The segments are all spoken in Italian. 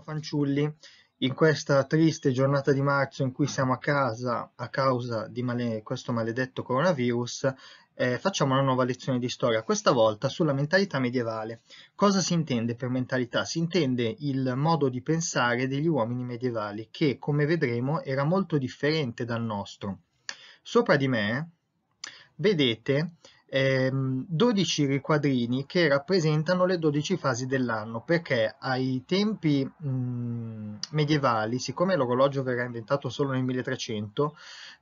fanciulli, in questa triste giornata di marzo in cui siamo a casa a causa di male, questo maledetto coronavirus, eh, facciamo una nuova lezione di storia, questa volta sulla mentalità medievale. Cosa si intende per mentalità? Si intende il modo di pensare degli uomini medievali, che come vedremo era molto differente dal nostro. Sopra di me vedete 12 ehm, riquadrini che rappresentano le 12 fasi dell'anno perché ai tempi mh, medievali, siccome l'orologio verrà inventato solo nel 1300,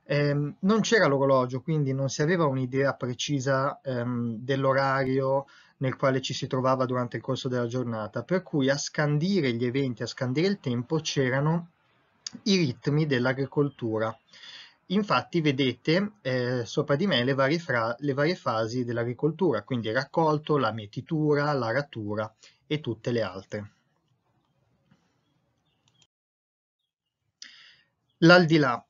ehm, non c'era l'orologio, quindi non si aveva un'idea precisa ehm, dell'orario nel quale ci si trovava durante il corso della giornata, per cui a scandire gli eventi, a scandire il tempo c'erano i ritmi dell'agricoltura. Infatti vedete eh, sopra di me le varie, le varie fasi dell'agricoltura, quindi il raccolto, la mietitura, la ratura e tutte le altre. L'aldilà.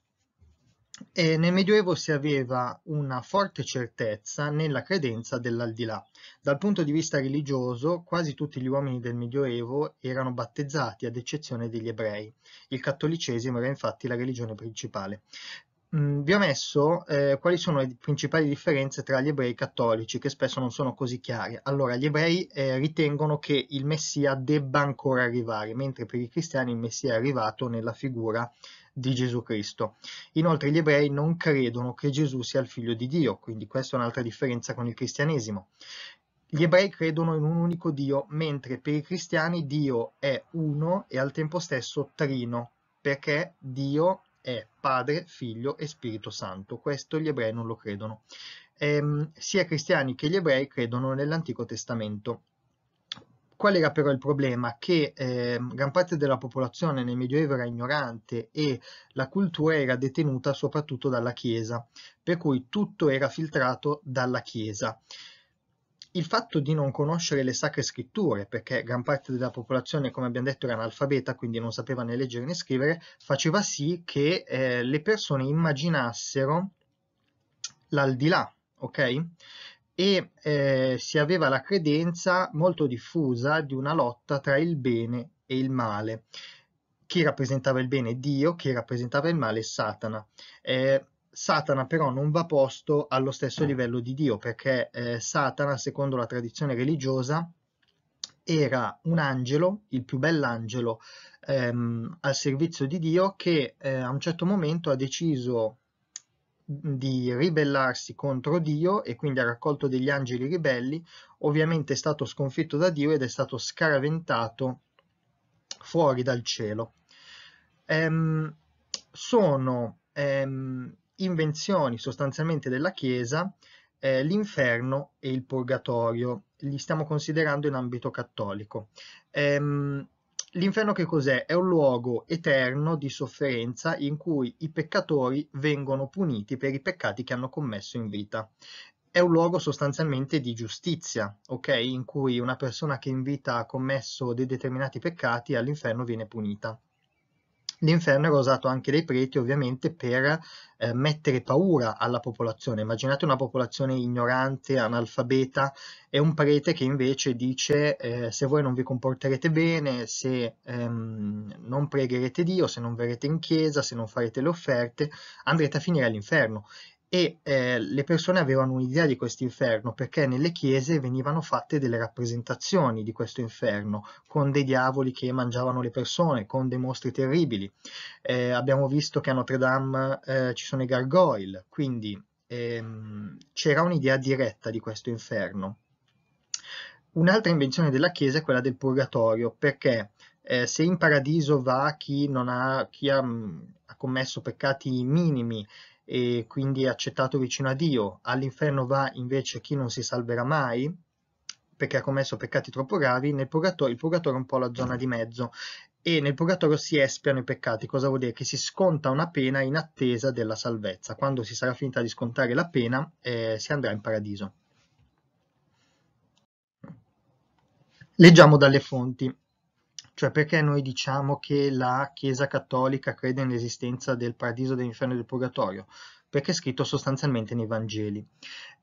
E eh, nel Medioevo si aveva una forte certezza nella credenza dell'aldilà. Dal punto di vista religioso, quasi tutti gli uomini del Medioevo erano battezzati, ad eccezione degli ebrei. Il cattolicesimo era infatti la religione principale. Mm, vi ho messo eh, quali sono le principali differenze tra gli ebrei cattolici, che spesso non sono così chiare. Allora, gli ebrei eh, ritengono che il Messia debba ancora arrivare, mentre per i cristiani il Messia è arrivato nella figura di Gesù Cristo. Inoltre gli ebrei non credono che Gesù sia il figlio di Dio, quindi questa è un'altra differenza con il cristianesimo. Gli ebrei credono in un unico Dio, mentre per i cristiani Dio è uno e al tempo stesso trino, perché Dio è Padre, Figlio e Spirito Santo. Questo gli ebrei non lo credono. Ehm, sia cristiani che gli ebrei credono nell'Antico Testamento. Qual era però il problema? Che eh, gran parte della popolazione nel Medioevo era ignorante e la cultura era detenuta soprattutto dalla Chiesa, per cui tutto era filtrato dalla Chiesa il fatto di non conoscere le sacre scritture, perché gran parte della popolazione, come abbiamo detto, era analfabeta, quindi non sapeva né leggere né scrivere, faceva sì che eh, le persone immaginassero l'aldilà, ok? E eh, si aveva la credenza molto diffusa di una lotta tra il bene e il male. Chi rappresentava il bene? Dio, chi rappresentava il male? Satana. Eh, Satana però non va posto allo stesso mm. livello di Dio, perché eh, Satana, secondo la tradizione religiosa, era un angelo, il più bell'angelo, ehm, al servizio di Dio che eh, a un certo momento ha deciso mm, di ribellarsi contro Dio e quindi ha raccolto degli angeli ribelli, ovviamente è stato sconfitto da Dio ed è stato scaraventato fuori dal cielo. Ehm, sono ehm, invenzioni sostanzialmente della Chiesa eh, l'inferno e il purgatorio. Li stiamo considerando in ambito cattolico. Ehm, L'inferno che cos'è? È un luogo eterno di sofferenza in cui i peccatori vengono puniti per i peccati che hanno commesso in vita. È un luogo sostanzialmente di giustizia, ok? In cui una persona che in vita ha commesso dei determinati peccati all'inferno viene punita. L'inferno era usato anche dai preti ovviamente per eh, mettere paura alla popolazione. Immaginate una popolazione ignorante, analfabeta e un prete che invece dice eh, se voi non vi comporterete bene, se ehm, non pregherete Dio, se non verrete in chiesa, se non farete le offerte, andrete a finire all'inferno e eh, le persone avevano un'idea di questo inferno perché nelle chiese venivano fatte delle rappresentazioni di questo inferno con dei diavoli che mangiavano le persone, con dei mostri terribili. Eh, abbiamo visto che a Notre Dame eh, ci sono i gargoyle, quindi ehm, c'era un'idea diretta di questo inferno. Un'altra invenzione della Chiesa è quella del purgatorio, perché eh, se in paradiso va chi, ha, chi ha, mh, mm, ha, commesso peccati minimi e quindi è accettato vicino a Dio, all'inferno va invece chi non si salverà mai, perché ha commesso peccati troppo gravi, nel purgatorio, il purgatorio è un po' la zona di mezzo e nel purgatorio si espiano i peccati, cosa vuol dire? Che si sconta una pena in attesa della salvezza, quando si sarà finita di scontare la pena eh, si andrà in paradiso. Leggiamo dalle fonti. Cioè perché noi diciamo che la Chiesa Cattolica crede nell'esistenza del paradiso, dell'inferno e del purgatorio? Perché è scritto sostanzialmente nei Vangeli.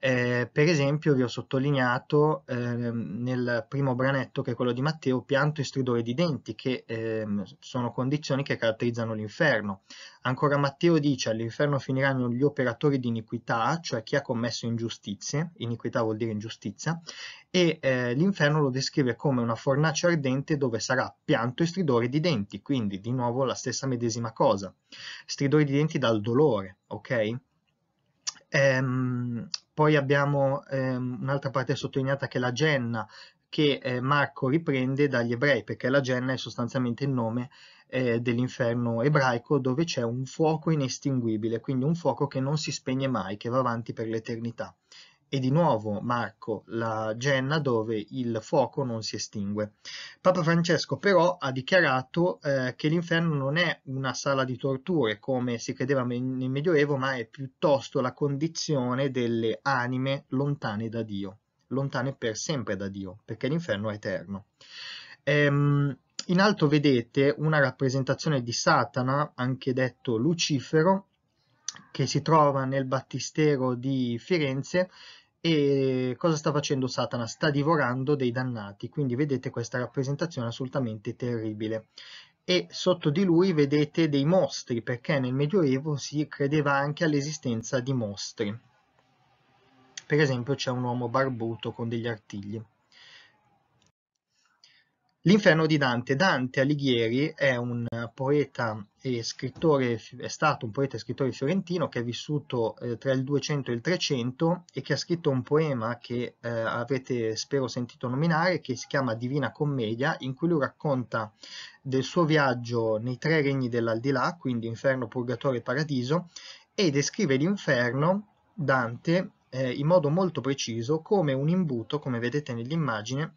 Eh, per esempio, vi ho sottolineato eh, nel primo branetto, che è quello di Matteo, pianto e stridore di denti, che eh, sono condizioni che caratterizzano l'inferno. Ancora Matteo dice, all'inferno finiranno gli operatori di iniquità, cioè chi ha commesso ingiustizie, iniquità vuol dire ingiustizia, e eh, l'inferno lo descrive come una fornace ardente dove sarà pianto e stridore di denti, quindi di nuovo la stessa medesima cosa. Stridore di denti dal dolore, ok? Ehm, poi abbiamo ehm, un'altra parte sottolineata che è la Genna, che eh, Marco riprende dagli ebrei, perché la Genna è sostanzialmente il nome eh, dell'inferno ebraico dove c'è un fuoco inestinguibile, quindi un fuoco che non si spegne mai, che va avanti per l'eternità e di nuovo Marco la Genna dove il fuoco non si estingue. Papa Francesco però ha dichiarato eh, che l'inferno non è una sala di torture come si credeva nel Medioevo, ma è piuttosto la condizione delle anime lontane da Dio, lontane per sempre da Dio, perché l'inferno è eterno. Ehm, in alto vedete una rappresentazione di Satana, anche detto Lucifero, che si trova nel battistero di Firenze e cosa sta facendo Satana? Sta divorando dei dannati, quindi vedete questa rappresentazione assolutamente terribile. E sotto di lui vedete dei mostri, perché nel Medioevo si credeva anche all'esistenza di mostri. Per esempio c'è un uomo barbuto con degli artigli. L'inferno di Dante. Dante Alighieri è un poeta e scrittore, è stato un poeta e scrittore fiorentino che ha vissuto eh, tra il 200 e il 300 e che ha scritto un poema che eh, avete spero sentito nominare che si chiama Divina Commedia in cui lui racconta del suo viaggio nei tre regni dell'aldilà, quindi inferno, purgatorio e paradiso e descrive l'inferno Dante eh, in modo molto preciso come un imbuto, come vedete nell'immagine,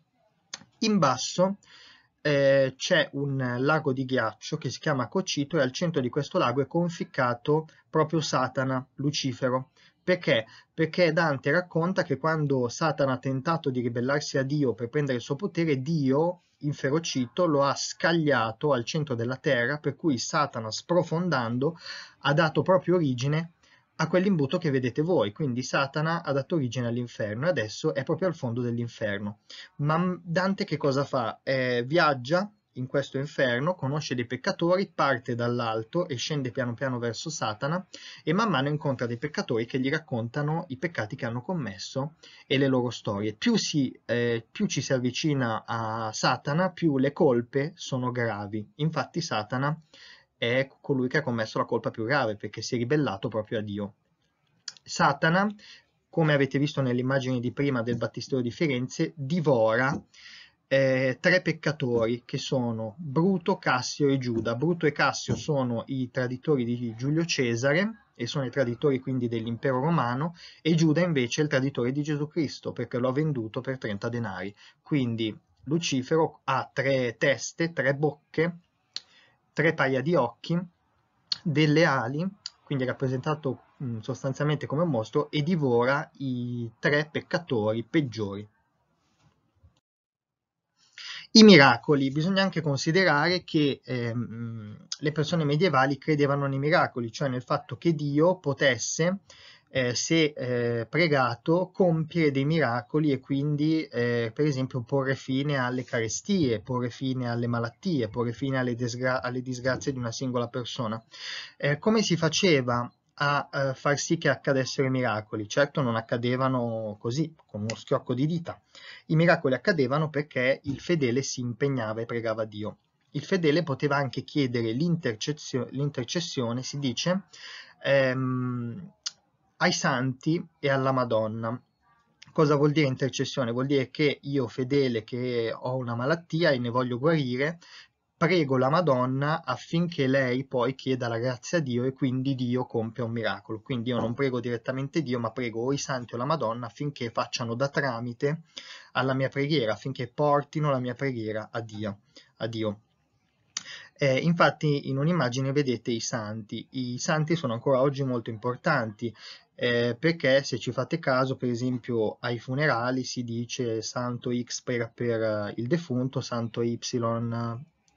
in basso eh, c'è un lago di ghiaccio che si chiama Cocito e al centro di questo lago è conficcato proprio Satana, Lucifero. Perché? Perché Dante racconta che quando Satana ha tentato di ribellarsi a Dio per prendere il suo potere, Dio, inferocito, lo ha scagliato al centro della terra, per cui Satana, sprofondando, ha dato proprio origine a quell'imbuto che vedete voi, quindi Satana ha dato origine all'inferno e adesso è proprio al fondo dell'inferno. Ma Dante che cosa fa? Eh, viaggia in questo inferno, conosce dei peccatori, parte dall'alto e scende piano piano verso Satana e man mano incontra dei peccatori che gli raccontano i peccati che hanno commesso e le loro storie. Più, si, eh, più ci si avvicina a Satana, più le colpe sono gravi. Infatti Satana è colui che ha commesso la colpa più grave perché si è ribellato proprio a Dio. Satana, come avete visto nell'immagine di prima del battistero di Firenze, divora eh, tre peccatori che sono Bruto, Cassio e Giuda. Bruto e Cassio sono i traditori di Giulio Cesare e sono i traditori quindi dell'impero romano e Giuda invece è il traditore di Gesù Cristo perché lo ha venduto per 30 denari. Quindi Lucifero ha tre teste, tre bocche tre paia di occhi, delle ali, quindi è rappresentato mh, sostanzialmente come un mostro, e divora i tre peccatori peggiori. I miracoli. Bisogna anche considerare che ehm, le persone medievali credevano nei miracoli, cioè nel fatto che Dio potesse eh, se eh, pregato, compiere dei miracoli e quindi, eh, per esempio, porre fine alle carestie, porre fine alle malattie, porre fine alle, disgra alle disgrazie di una singola persona. Eh, come si faceva a eh, far sì che accadessero i miracoli? Certo non accadevano così, con uno schiocco di dita. I miracoli accadevano perché il fedele si impegnava e pregava Dio. Il fedele poteva anche chiedere l'intercessione, si dice, ehm, ai santi e alla Madonna. Cosa vuol dire intercessione? Vuol dire che io fedele che ho una malattia e ne voglio guarire, prego la Madonna affinché lei poi chieda la grazia a Dio e quindi Dio compia un miracolo. Quindi io non prego direttamente Dio, ma prego o i santi o la Madonna affinché facciano da tramite alla mia preghiera, affinché portino la mia preghiera a Dio. A Dio. Eh, infatti in un'immagine vedete i santi. I santi sono ancora oggi molto importanti eh, perché se ci fate caso, per esempio, ai funerali si dice santo X per, per eh, il defunto, santo Y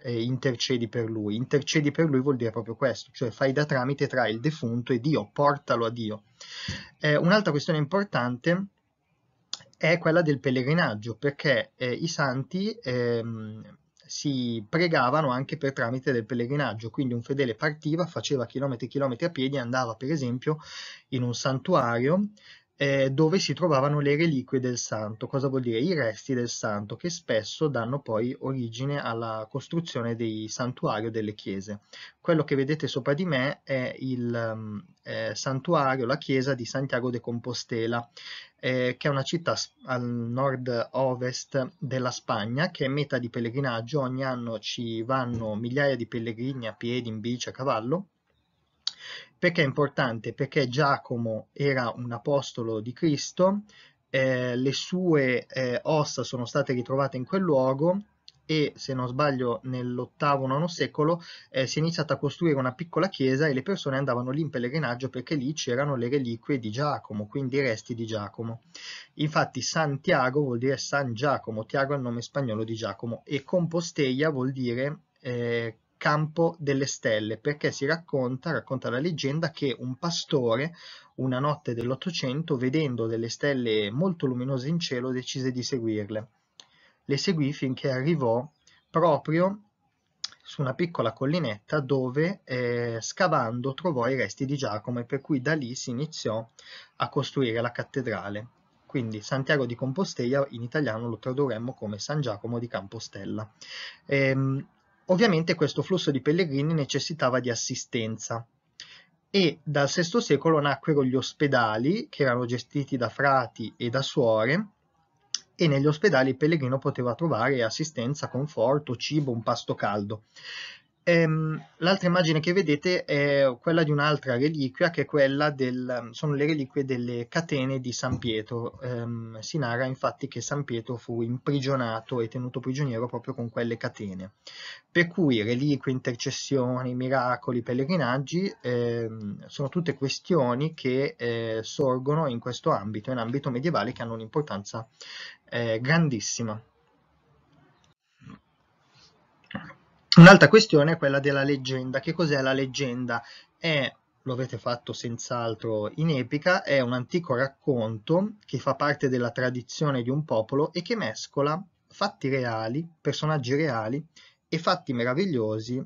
eh, intercedi per lui. Intercedi per lui vuol dire proprio questo, cioè fai da tramite tra il defunto e Dio, portalo a Dio. Eh, un'altra questione importante è quella del pellegrinaggio, perché eh, i santi ehm, si pregavano anche per tramite del pellegrinaggio, quindi un fedele partiva, faceva chilometri e chilometri a piedi andava per esempio in un santuario eh, dove si trovavano le reliquie del santo. Cosa vuol dire? I resti del santo, che spesso danno poi origine alla costruzione dei santuari o delle chiese. Quello che vedete sopra di me è il eh, santuario, la chiesa di Santiago de Compostela, eh, che è una città al nord-ovest della Spagna, che è meta di pellegrinaggio. Ogni anno ci vanno migliaia di pellegrini a piedi, in bici, a cavallo perché è importante? Perché Giacomo era un apostolo di Cristo, eh, le sue eh, ossa sono state ritrovate in quel luogo e se non sbaglio nell'ottavo-nono secolo eh, si è iniziata a costruire una piccola chiesa e le persone andavano lì in pellegrinaggio perché lì c'erano le reliquie di Giacomo, quindi i resti di Giacomo. Infatti Santiago vuol dire San Giacomo, Tiago è il nome spagnolo di Giacomo e Composteia vuol dire eh, Campo delle Stelle, perché si racconta, racconta la leggenda, che un pastore, una notte dell'Ottocento, vedendo delle stelle molto luminose in cielo, decise di seguirle. Le seguì finché arrivò proprio su una piccola collinetta dove eh, scavando trovò i resti di Giacomo e per cui da lì si iniziò a costruire la cattedrale. Quindi Santiago di Compostela in italiano lo tradurremmo come San Giacomo di Campostella. Ehm, Ovviamente questo flusso di pellegrini necessitava di assistenza e dal VI secolo nacquero gli ospedali che erano gestiti da frati e da suore e negli ospedali il pellegrino poteva trovare assistenza, conforto, cibo, un pasto caldo. Ehm, l'altra immagine che vedete è quella di un'altra reliquia, che è quella del, sono le reliquie delle catene di San Pietro. Ehm, si narra infatti che San Pietro fu imprigionato e tenuto prigioniero proprio con quelle catene. Per cui reliquie, intercessioni, miracoli, pellegrinaggi ehm, sono tutte questioni che eh, sorgono in questo ambito, in ambito medievale, che hanno un'importanza eh, grandissima. Un'altra questione è quella della leggenda. Che cos'è la leggenda? È, lo avete fatto senz'altro in epica, è un antico racconto che fa parte della tradizione di un popolo e che mescola fatti reali, personaggi reali e fatti meravigliosi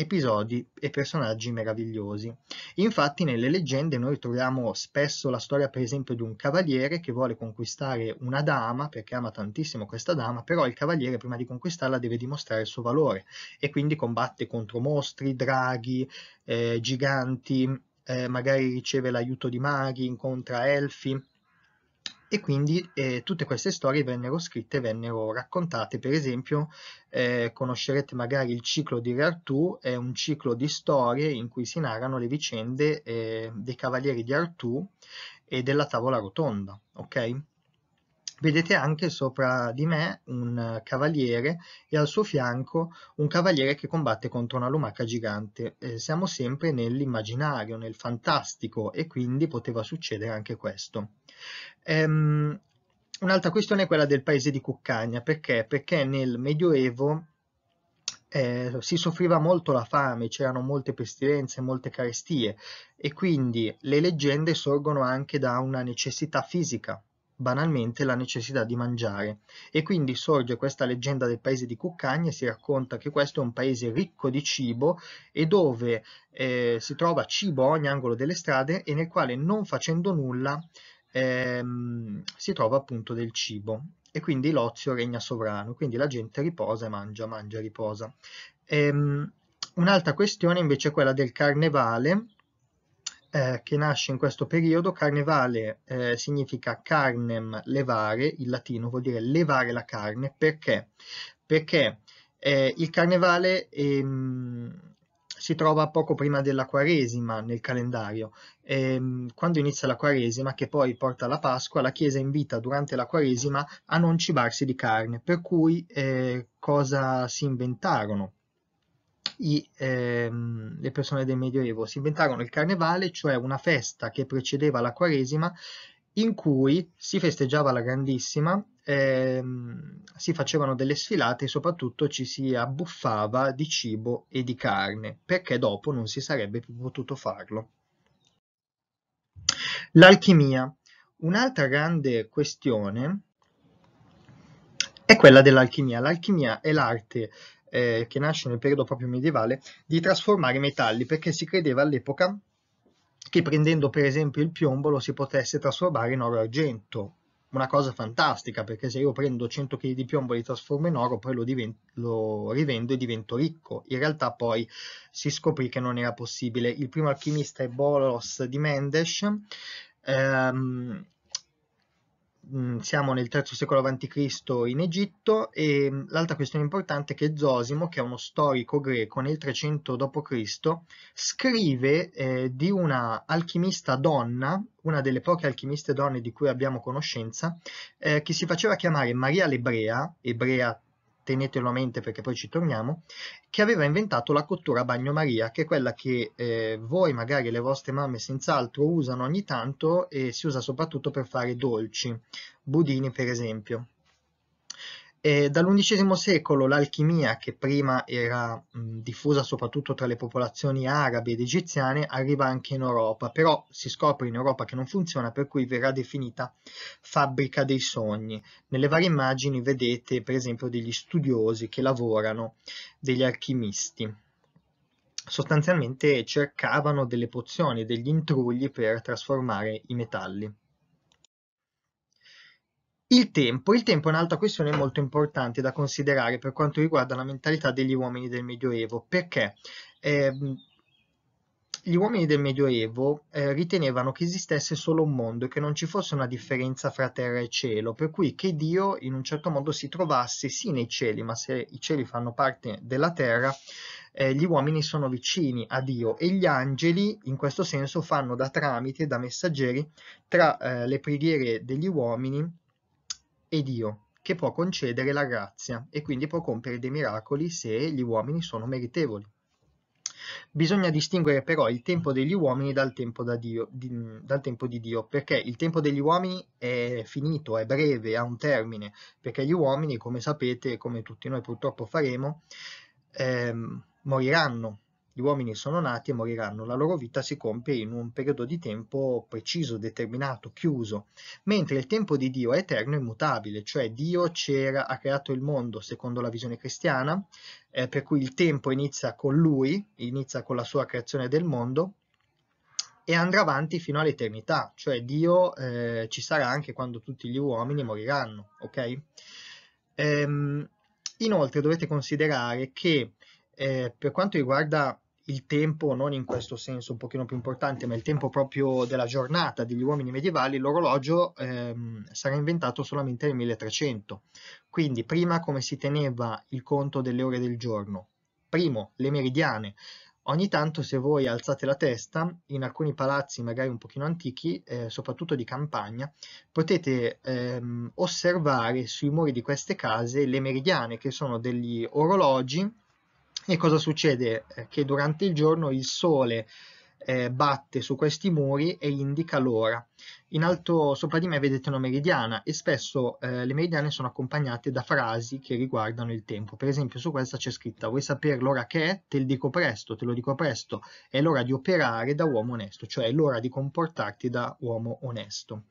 episodi e personaggi meravigliosi. Infatti nelle leggende noi troviamo spesso la storia per esempio di un cavaliere che vuole conquistare una dama perché ama tantissimo questa dama, però il cavaliere prima di conquistarla deve dimostrare il suo valore e quindi combatte contro mostri, draghi, eh, giganti, eh, magari riceve l'aiuto di maghi, incontra elfi e quindi eh, tutte queste storie vennero scritte, vennero raccontate, per esempio eh, conoscerete magari il ciclo di Re Artù, è un ciclo di storie in cui si narrano le vicende eh, dei cavalieri di Artù e della tavola rotonda, ok? Vedete anche sopra di me un eh, cavaliere e al suo fianco un cavaliere che combatte contro una lumaca gigante. Eh, siamo sempre nell'immaginario, nel fantastico e quindi poteva succedere anche questo. Ehm, un'altra questione è quella del paese di Cuccagna, perché? Perché nel Medioevo eh, si soffriva molto la fame, c'erano molte pestilenze, molte carestie e quindi le leggende sorgono anche da una necessità fisica banalmente la necessità di mangiare e quindi sorge questa leggenda del paese di Cuccagna si racconta che questo è un paese ricco di cibo e dove eh, si trova cibo a ogni angolo delle strade e nel quale non facendo nulla ehm, si trova appunto del cibo e quindi l'ozio regna sovrano, quindi la gente riposa e mangia, mangia, e riposa. Ehm, un'altra questione invece è quella del carnevale eh, che nasce in questo periodo, carnevale eh, significa carnem levare, in latino vuol dire levare la carne, perché? Perché eh, il carnevale ehm, si trova poco prima della Quaresima nel calendario. Ehm, quando inizia la Quaresima, che poi porta alla Pasqua, la Chiesa invita durante la Quaresima a non cibarsi di carne, per cui eh, cosa si inventarono? i, ehm, le persone del Medioevo. Si inventarono il carnevale, cioè una festa che precedeva la Quaresima, in cui si festeggiava la grandissima, ehm, si facevano delle sfilate e soprattutto ci si abbuffava di cibo e di carne, perché dopo non si sarebbe più potuto farlo. L'alchimia. Un'altra grande questione è quella dell'alchimia. L'alchimia è l'arte eh, che nasce nel periodo proprio medievale, di trasformare i metalli perché si credeva all'epoca che prendendo per esempio il piombo lo si potesse trasformare in oro e argento. Una cosa fantastica perché se io prendo 100 kg di piombo e li trasformo in oro, poi lo, divento, lo rivendo e divento ricco. In realtà poi si scoprì che non era possibile. Il primo alchimista è Bolos di Mendes. Ehm, siamo nel III secolo a.C. in Egitto e l'altra questione importante è che Zosimo, che è uno storico greco, nel 300 d.C. scrive eh, di una alchimista donna, una delle poche alchimiste donne di cui abbiamo conoscenza, eh, che si faceva chiamare Maria l'Ebrea, ebrea tenetelo a mente perché poi ci torniamo, che aveva inventato la cottura a bagnomaria, che è quella che eh, voi, magari le vostre mamme senz'altro, usano ogni tanto e si usa soprattutto per fare dolci, budini per esempio. E dall'undicesimo secolo l'alchimia, che prima era mh, diffusa soprattutto tra le popolazioni arabe ed egiziane, arriva anche in Europa, però si scopre in Europa che non funziona, per cui verrà definita fabbrica dei sogni. Nelle varie immagini vedete per esempio degli studiosi che lavorano, degli alchimisti. Sostanzialmente cercavano delle pozioni, degli intrugli per trasformare i metalli. Il tempo. Il tempo è un'altra questione molto importante da considerare per quanto riguarda la mentalità degli uomini del Medioevo, perché ehm, gli uomini del Medioevo eh, ritenevano che esistesse solo un mondo e che non ci fosse una differenza fra terra e cielo, per cui che Dio in un certo modo si trovasse sì nei cieli, ma se i cieli fanno parte della terra, eh, gli uomini sono vicini a Dio e gli angeli in questo senso fanno da tramite, da messaggeri tra eh, le preghiere degli uomini è Dio, che può concedere la grazia e quindi può compiere dei miracoli se gli uomini sono meritevoli. Bisogna distinguere però il tempo degli uomini dal tempo, da Dio, di, dal tempo, di Dio, perché il tempo degli uomini è finito, è breve, ha un termine, perché gli uomini, come sapete, come tutti noi purtroppo faremo, ehm, moriranno gli uomini sono nati e moriranno, la loro vita si compie in un periodo di tempo preciso, determinato, chiuso, mentre il tempo di Dio è eterno e immutabile, cioè Dio ha creato il mondo secondo la visione cristiana, eh, per cui il tempo inizia con lui, inizia con la sua creazione del mondo, e andrà avanti fino all'eternità, cioè Dio eh, ci sarà anche quando tutti gli uomini moriranno, ok? Ehm, inoltre dovete considerare che eh, per quanto riguarda il tempo, non in questo senso un pochino più importante, ma il tempo proprio della giornata degli uomini medievali, l'orologio ehm, sarà inventato solamente nel 1300. Quindi prima come si teneva il conto delle ore del giorno? Primo, le meridiane. Ogni tanto se voi alzate la testa, in alcuni palazzi magari un pochino antichi, eh, soprattutto di campagna, potete ehm, osservare sui muri di queste case le meridiane, che sono degli orologi e cosa succede? Eh, che durante il giorno il sole eh, batte su questi muri e indica l'ora. In alto sopra di me vedete una meridiana e spesso eh, le meridiane sono accompagnate da frasi che riguardano il tempo. Per esempio su questa c'è scritta vuoi sapere l'ora che è? Te lo dico presto, te lo dico presto. È l'ora di operare da uomo onesto, cioè è l'ora di comportarti da uomo onesto.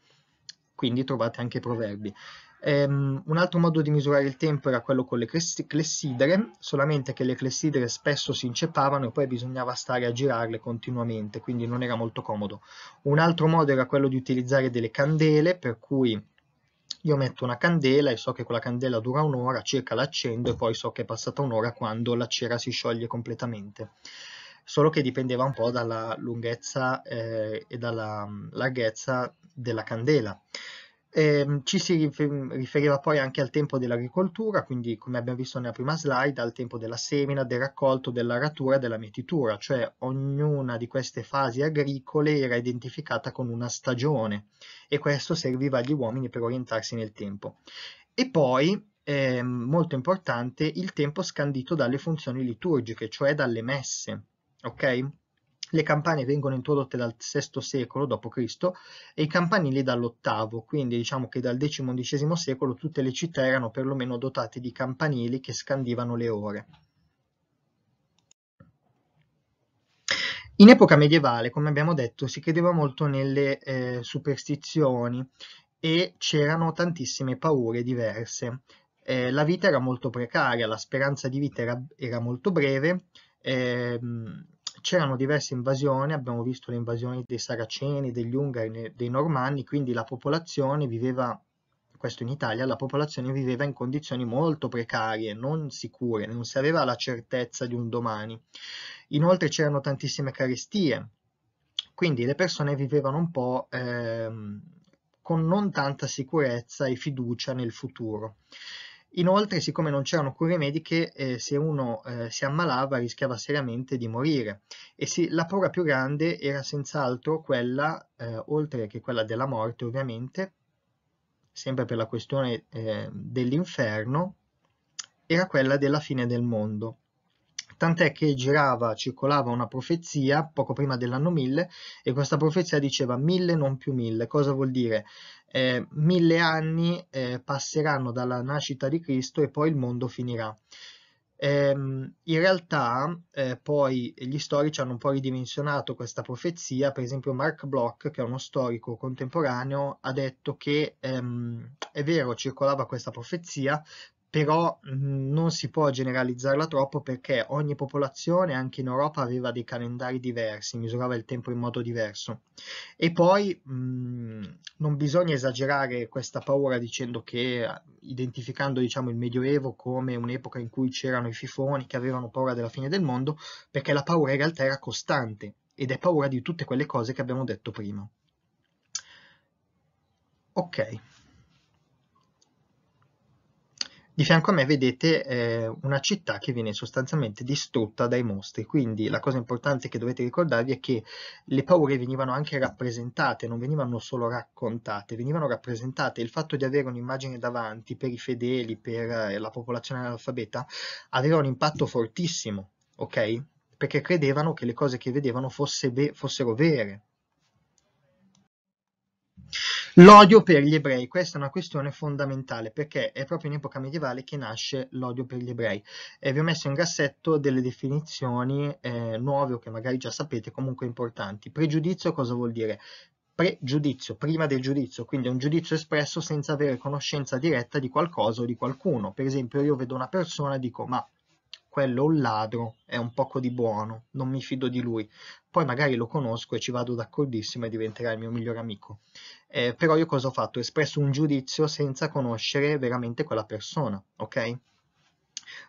Quindi trovate anche proverbi. Um, un altro modo di misurare il tempo era quello con le clessidere, solamente che le clessidere spesso si inceppavano e poi bisognava stare a girarle continuamente, quindi non era molto comodo. Un altro modo era quello di utilizzare delle candele, per cui io metto una candela e so che quella candela dura un'ora, circa l'accendo e poi so che è passata un'ora quando la cera si scioglie completamente solo che dipendeva un po' dalla lunghezza eh, e dalla mm, larghezza della candela. E ehm, ci si riferiva poi anche al tempo dell'agricoltura, quindi come abbiamo visto nella prima slide, al tempo della semina, del raccolto, dell'aratura e della mietitura, cioè ognuna di queste fasi agricole era identificata con una stagione e questo serviva agli uomini per orientarsi nel tempo. E poi, eh, molto importante, il tempo scandito dalle funzioni liturgiche, cioè dalle messe. Okay? Le campane vengono introdotte dal VI secolo d.C. e i campanili dall'VIII, quindi diciamo che dal X-XI secolo tutte le città erano perlomeno dotate di campanili che scandivano le ore. In epoca medievale, come abbiamo detto, si credeva molto nelle eh, superstizioni e c'erano tantissime paure diverse. Eh, la vita era molto precaria, la speranza di vita era, era molto breve, ehm, c'erano diverse invasioni, abbiamo visto le invasioni dei Saraceni, degli Ungari, dei Normanni, quindi la popolazione viveva, questo in Italia, la popolazione viveva in condizioni molto precarie, non sicure, non si aveva la certezza di un domani. Inoltre c'erano tantissime carestie, quindi le persone vivevano un po' ehm, con non tanta sicurezza e fiducia nel futuro. Inoltre, siccome non c'erano cure mediche, eh, se uno eh, si ammalava rischiava seriamente di morire e si, la paura più grande era senz'altro quella, eh, oltre che quella della morte ovviamente, sempre per la questione eh, dell'inferno, era quella della fine del mondo. Tant'è che girava, circolava una profezia poco prima dell'anno 1000 e questa profezia diceva mille non più mille. Cosa vuol dire? eh, mille anni eh, passeranno dalla nascita di Cristo e poi il mondo finirà. Ehm, in realtà eh, poi gli storici hanno un po' ridimensionato questa profezia, per esempio Mark Bloch, che è uno storico contemporaneo, ha detto che ehm, è vero, circolava questa profezia, però non si può generalizzarla troppo perché ogni popolazione anche in Europa aveva dei calendari diversi, misurava il tempo in modo diverso. E poi mh, non bisogna esagerare questa paura dicendo che identificando diciamo, il Medioevo come un'epoca in cui c'erano i fifoni che avevano paura della fine del mondo, perché la paura in realtà era costante ed è paura di tutte quelle cose che abbiamo detto prima. Ok. Di fianco a me vedete eh, una città che viene sostanzialmente distrutta dai mostri, quindi la cosa importante che dovete ricordarvi è che le paure venivano anche rappresentate, non venivano solo raccontate, venivano rappresentate. Il fatto di avere un'immagine davanti per i fedeli, per eh, la popolazione analfabeta, aveva un impatto fortissimo, ok? Perché credevano che le cose che vedevano fosse fossero vere. L'odio per gli ebrei, questa è una questione fondamentale perché è proprio in epoca medievale che nasce l'odio per gli ebrei. Eh, vi ho messo in grassetto delle definizioni eh, nuove o che magari già sapete, comunque importanti. Pregiudizio cosa vuol dire? pregiudizio, prima del giudizio, quindi è un giudizio espresso senza avere conoscenza diretta di qualcosa o di qualcuno. Per esempio io vedo una persona e dico ma quello un ladro è un poco di buono, non mi fido di lui. Poi magari lo conosco e ci vado d'accordissimo e diventerà il mio migliore amico. Eh, però io cosa ho fatto? Ho espresso un giudizio senza conoscere veramente quella persona, ok?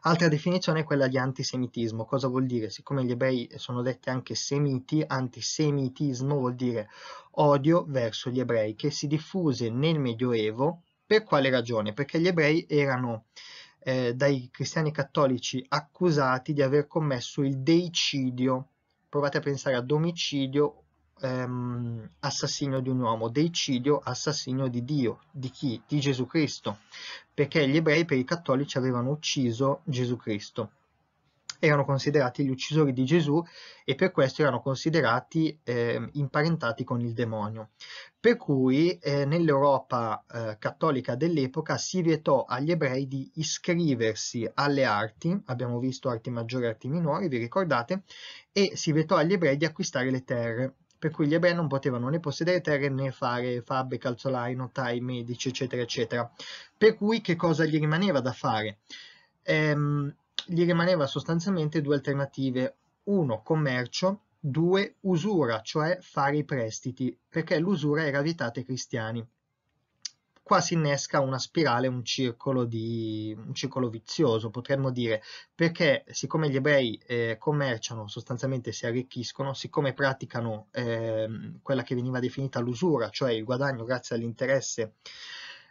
Altra definizione è quella di antisemitismo. Cosa vuol dire? Siccome gli ebrei sono detti anche semiti, antisemitismo vuol dire odio verso gli ebrei che si diffuse nel Medioevo. Per quale ragione? Perché gli ebrei erano eh, dai cristiani cattolici accusati di aver commesso il deicidio. Provate a pensare a domicidio, ehm, assassino di un uomo, deicidio, assassino di Dio, di chi? Di Gesù Cristo, perché gli ebrei per i cattolici avevano ucciso Gesù Cristo erano considerati gli uccisori di Gesù e per questo erano considerati eh, imparentati con il demonio. Per cui eh, nell'Europa eh, cattolica dell'epoca si vietò agli ebrei di iscriversi alle arti, abbiamo visto arti maggiori e arti minori, vi ricordate, e si vietò agli ebrei di acquistare le terre per cui gli ebrei non potevano né possedere terre né fare fabbe, calzolai, notai, medici, eccetera, eccetera. Per cui che cosa gli rimaneva da fare? Ehm, gli rimaneva sostanzialmente due alternative. Uno, commercio, due, usura, cioè fare i prestiti, perché l'usura era vietata ai cristiani. Qua si innesca una spirale, un circolo, di, un circolo vizioso, potremmo dire, perché siccome gli ebrei eh, commerciano, sostanzialmente si arricchiscono, siccome praticano eh, quella che veniva definita l'usura, cioè il guadagno grazie all'interesse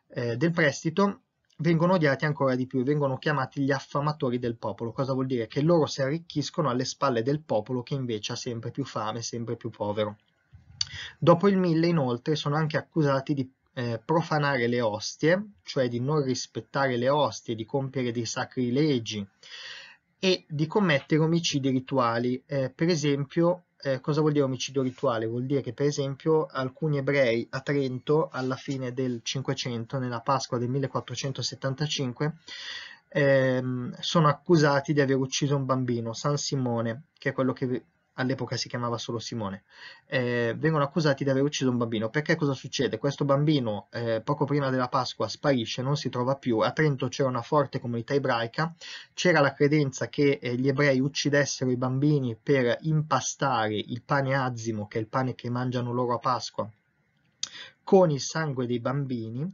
eh, del prestito, vengono odiati ancora di più vengono chiamati gli affamatori del popolo. Cosa vuol dire? Che loro si arricchiscono alle spalle del popolo che invece ha sempre più fame, sempre più povero. Dopo il 1000 inoltre sono anche accusati di eh, profanare le ostie, cioè di non rispettare le ostie, di compiere dei sacrilegi e di commettere omicidi rituali. Eh, per esempio eh, cosa vuol dire omicidio rituale? Vuol dire che per esempio alcuni ebrei a Trento alla fine del 500, nella Pasqua del 1475, ehm, sono accusati di aver ucciso un bambino, San Simone, che è quello che all'epoca si chiamava solo Simone, eh, vengono accusati di aver ucciso un bambino. Perché cosa succede? Questo bambino eh, poco prima della Pasqua sparisce, non si trova più, a Trento c'era una forte comunità ebraica, c'era la credenza che eh, gli ebrei uccidessero i bambini per impastare il pane azimo, che è il pane che mangiano loro a Pasqua, con il sangue dei bambini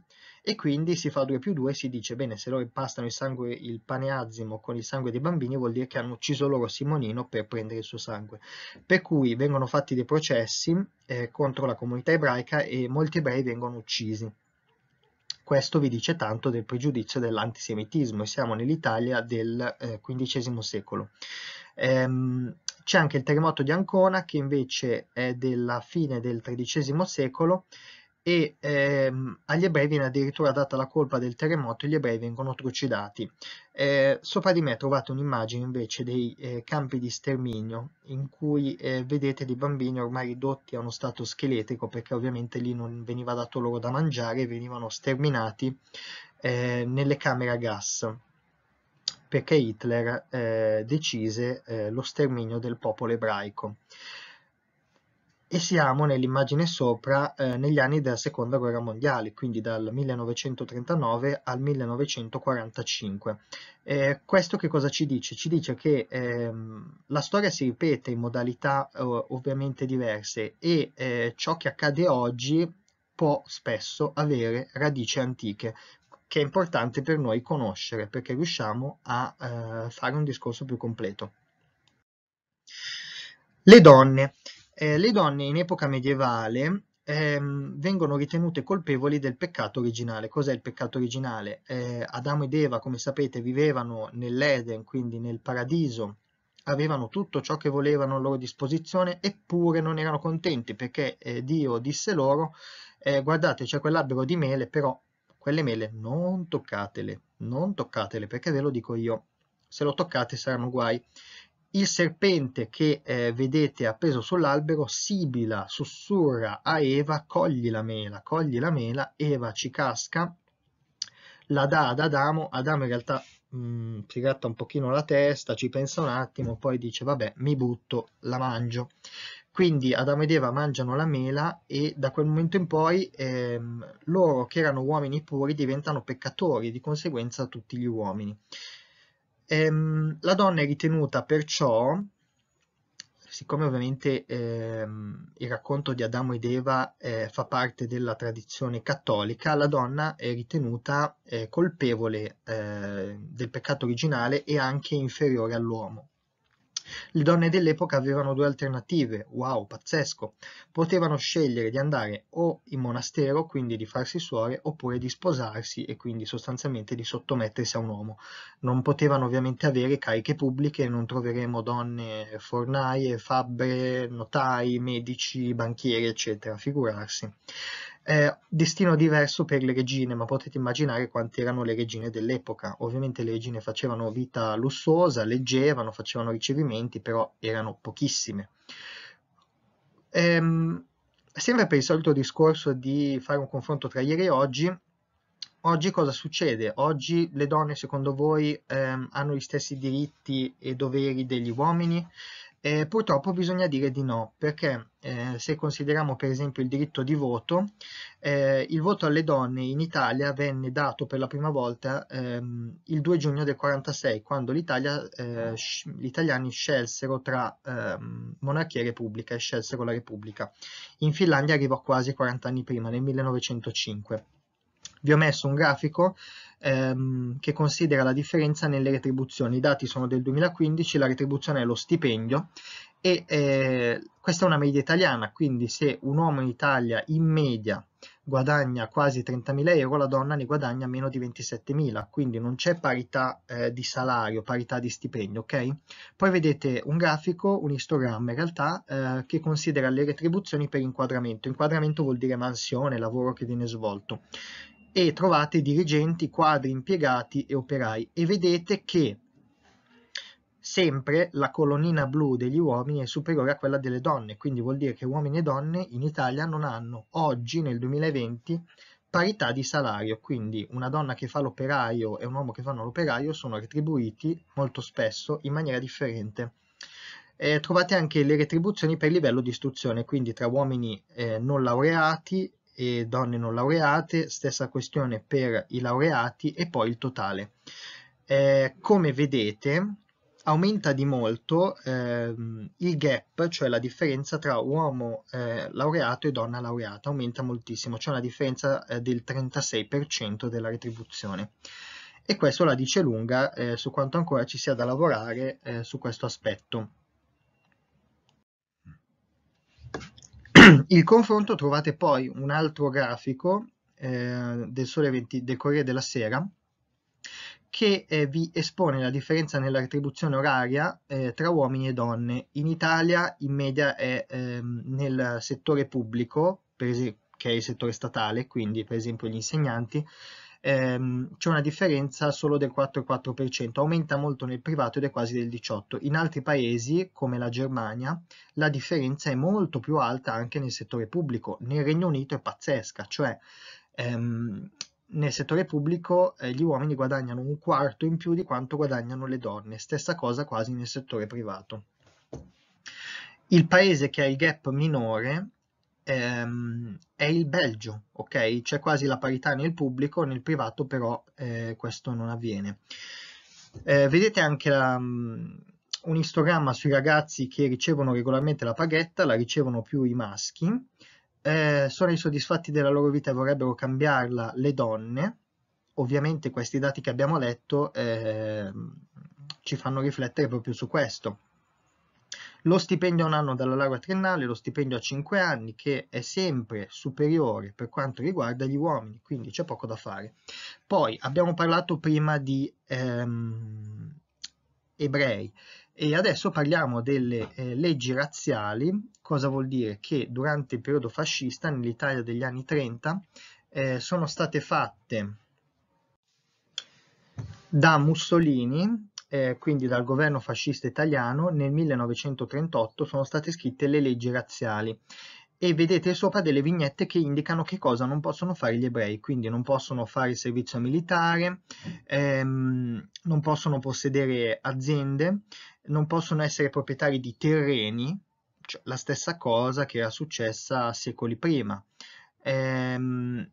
e quindi si fa 2 più 2 e si dice bene se loro impastano il sangue il paneazimo con il sangue dei bambini vuol dire che hanno ucciso loro Simonino per prendere il suo sangue per cui vengono fatti dei processi eh, contro la comunità ebraica e molti ebrei vengono uccisi questo vi dice tanto del pregiudizio dell'antisemitismo e siamo nell'Italia del eh, XV secolo ehm, c'è anche il terremoto di Ancona che invece è della fine del XIII secolo e ehm, agli ebrei viene addirittura data la colpa del terremoto e gli ebrei vengono trucidati. Eh, sopra di me trovate un'immagine invece dei eh, campi di sterminio in cui eh, vedete dei bambini ormai ridotti a uno stato scheletrico perché ovviamente lì non veniva dato loro da mangiare venivano sterminati eh, nelle camere a gas perché Hitler eh, decise eh, lo sterminio del popolo ebraico e siamo nell'immagine sopra eh, negli anni della seconda guerra mondiale, quindi dal 1939 al 1945. Eh, questo che cosa ci dice? Ci dice che ehm, la storia si ripete in modalità eh, ovviamente diverse e eh, ciò che accade oggi può spesso avere radici antiche che è importante per noi conoscere perché riusciamo a eh, fare un discorso più completo. Le donne. Eh, le donne in epoca medievale ehm, vengono ritenute colpevoli del peccato originale. Cos'è il peccato originale? Eh, Adamo ed Eva, come sapete, vivevano nell'Eden, quindi nel paradiso, avevano tutto ciò che volevano a loro disposizione, eppure non erano contenti perché eh, Dio disse loro, eh, guardate c'è quell'albero di mele, però quelle mele non toccatele, non toccatele perché ve lo dico io, se lo toccate saranno guai. Il serpente che eh, vedete appeso sull'albero sibila, sussurra a Eva, cogli la mela, cogli la mela, Eva ci casca, la dà ad Adamo, Adamo in realtà mh, mm, si gratta un pochino la testa, ci pensa un attimo, poi dice vabbè mi butto, la mangio. Quindi Adamo ed Eva mangiano la mela e da quel momento in poi ehm, loro che erano uomini puri diventano peccatori, di conseguenza tutti gli uomini. Ehm, la donna è ritenuta perciò, siccome ovviamente ehm, il racconto di Adamo ed Eva eh, fa parte della tradizione cattolica, la donna è ritenuta eh, colpevole eh, del peccato originale e anche inferiore all'uomo. Le donne dell'epoca avevano due alternative, wow, pazzesco. Potevano scegliere di andare o in monastero, quindi di farsi suore, oppure di sposarsi e quindi sostanzialmente di sottomettersi a un uomo. Non potevano ovviamente avere cariche pubbliche, non troveremo donne fornaie, fabbre, notai, medici, banchieri, eccetera, figurarsi eh, destino diverso per le regine, ma potete immaginare quante erano le regine dell'epoca. Ovviamente le regine facevano vita lussuosa, leggevano, facevano ricevimenti, però erano pochissime. Ehm, sempre per il solito discorso di fare un confronto tra ieri e oggi, oggi cosa succede? Oggi le donne secondo voi ehm, hanno gli stessi diritti e doveri degli uomini? Eh, purtroppo bisogna dire di no, perché eh, se consideriamo per esempio il diritto di voto, eh, il voto alle donne in Italia venne dato per la prima volta ehm, il 2 giugno del 1946, quando eh, gli italiani scelsero tra ehm, monarchia e repubblica e scelsero la repubblica. In Finlandia arrivò quasi 40 anni prima, nel 1905. Vi ho messo un grafico ehm, che considera la differenza nelle retribuzioni. I dati sono del 2015, la retribuzione è lo stipendio e eh, questa è una media italiana, quindi se un uomo in Italia in media guadagna quasi 30.000 euro, la donna ne guadagna meno di 27.000, quindi non c'è parità eh, di salario, parità di stipendio, ok? Poi vedete un grafico, un istogramma in realtà, eh, che considera le retribuzioni per inquadramento. Inquadramento vuol dire mansione, lavoro che viene svolto e trovate dirigenti, quadri, impiegati e operai e vedete che sempre la colonnina blu degli uomini è superiore a quella delle donne, quindi vuol dire che uomini e donne in Italia non hanno oggi nel 2020 parità di salario, quindi una donna che fa l'operaio e un uomo che fa l'operaio sono retribuiti molto spesso in maniera differente. Eh, trovate anche le retribuzioni per livello di istruzione, quindi tra uomini eh, non laureati e donne non laureate, stessa questione per i laureati e poi il totale. Eh, come vedete aumenta di molto ehm, il gap, cioè la differenza tra uomo eh, laureato e donna laureata, aumenta moltissimo, c'è una differenza eh, del 36% della retribuzione. E questo la dice lunga eh, su quanto ancora ci sia da lavorare eh, su questo aspetto. il confronto trovate poi un altro grafico eh, del Sole 20, del Corriere della Sera che eh, vi espone la differenza nella retribuzione oraria eh, tra uomini e donne. In Italia in media è ehm, nel settore pubblico, esempio, che è il settore statale, quindi per esempio gli insegnanti, ehm, c'è una differenza solo del 4,4%, aumenta molto nel privato ed è quasi del 18%. In altri paesi, come la Germania, la differenza è molto più alta anche nel settore pubblico. Nel Regno Unito è pazzesca, cioè ehm, nel settore pubblico eh, gli uomini guadagnano un quarto in più di quanto guadagnano le donne, stessa cosa quasi nel settore privato. Il paese che ha il gap minore ehm, è il Belgio, ok? C'è quasi la parità nel pubblico, nel privato però eh, questo non avviene. Eh, vedete anche la, mm, un istogramma sui ragazzi che ricevono regolarmente la paghetta, la ricevono più i maschi, eh, sono insoddisfatti della loro vita e vorrebbero cambiarla le donne. Ovviamente questi dati che abbiamo letto ehm, ci fanno riflettere proprio su questo lo stipendio a un anno dalla laurea triennale, lo stipendio a 5 anni che è sempre superiore per quanto riguarda gli uomini, quindi c'è poco da fare. Poi abbiamo parlato prima di ehm, ebrei e adesso parliamo delle eh, leggi razziali, cosa vuol dire? Che durante il periodo fascista nell'Italia degli anni 30 eh, sono state fatte da Mussolini eh, quindi dal governo fascista italiano nel 1938 sono state scritte le leggi razziali e vedete sopra delle vignette che indicano che cosa non possono fare gli ebrei, quindi non possono fare servizio militare, ehm, non possono possedere aziende, non possono essere proprietari di terreni, cioè la stessa cosa che era successa secoli prima. Ehm,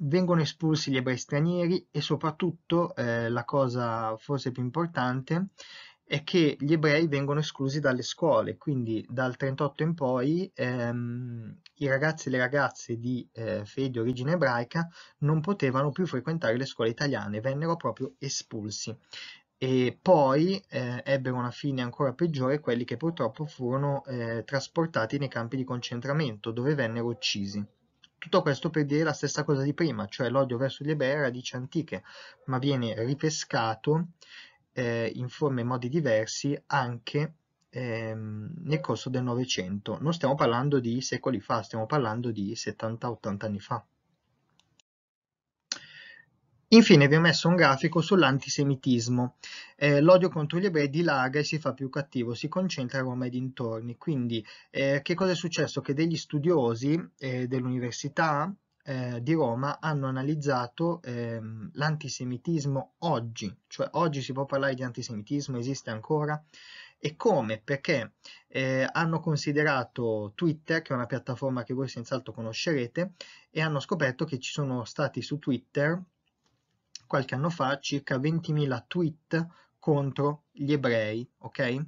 vengono espulsi gli ebrei stranieri e soprattutto, eh, la cosa forse più importante, è che gli ebrei vengono esclusi dalle scuole, quindi dal 38 in poi ehm, i ragazzi e le ragazze di eh, fede di origine ebraica non potevano più frequentare le scuole italiane, vennero proprio espulsi. E poi eh, ebbero una fine ancora peggiore quelli che purtroppo furono eh, trasportati nei campi di concentramento, dove vennero uccisi. Tutto questo per dire la stessa cosa di prima, cioè l'odio verso gli ebrei è radice antiche, ma viene ripescato eh, in forme e modi diversi anche ehm, nel corso del Novecento. Non stiamo parlando di secoli fa, stiamo parlando di 70-80 anni fa. Infine vi ho messo un grafico sull'antisemitismo. Eh, l'odio contro gli ebrei dilaga e si fa più cattivo, si concentra a Roma e dintorni. Quindi eh, che cosa è successo? Che degli studiosi eh, dell'Università eh, di Roma hanno analizzato ehm, l'antisemitismo oggi, cioè oggi si può parlare di antisemitismo, esiste ancora? E come? Perché eh, hanno considerato Twitter, che è una piattaforma che voi senz'altro conoscerete, e hanno scoperto che ci sono stati su Twitter qualche anno fa circa 20.000 tweet contro gli ebrei, ok?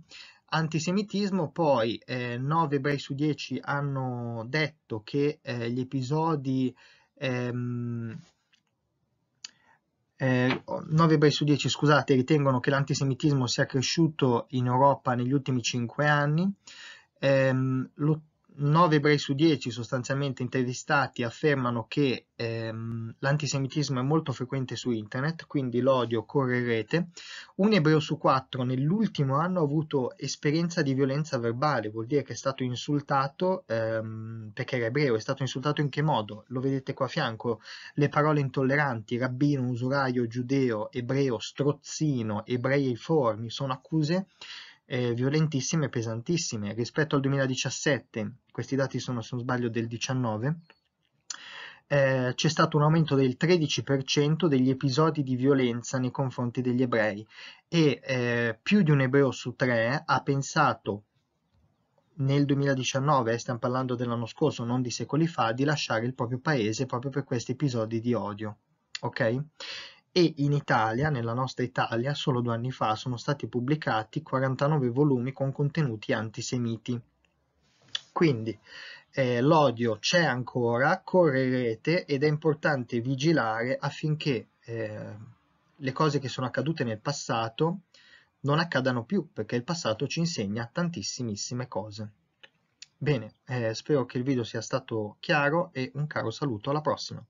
Antisemitismo, poi eh, 9 ebrei su 10 hanno detto che eh, gli episodi ehm, eh, 9 ebrei su 10 scusate, ritengono che l'antisemitismo sia cresciuto in Europa negli ultimi 5 anni. Eh, 9 ebrei su 10 sostanzialmente intervistati affermano che ehm, l'antisemitismo è molto frequente su internet, quindi l'odio corre rete. Un ebreo su 4 nell'ultimo anno ha avuto esperienza di violenza verbale, vuol dire che è stato insultato ehm, perché era ebreo, è stato insultato in che modo? Lo vedete qua a fianco, le parole intolleranti, rabbino, usuraio, giudeo, ebreo, strozzino, ebrei e formi sono accuse eh, violentissime e pesantissime rispetto al 2017 questi dati sono se non sbaglio del 19, eh, c'è stato un aumento del 13% degli episodi di violenza nei confronti degli ebrei e eh, più di un ebreo su tre ha pensato nel 2019, eh, stiamo parlando dell'anno scorso, non di secoli fa, di lasciare il proprio paese proprio per questi episodi di odio. Ok? E in Italia, nella nostra Italia, solo due anni fa sono stati pubblicati 49 volumi con contenuti antisemiti quindi eh, l'odio c'è ancora, correrete ed è importante vigilare affinché eh, le cose che sono accadute nel passato non accadano più, perché il passato ci insegna tantissime cose. Bene, eh, spero che il video sia stato chiaro e un caro saluto, alla prossima!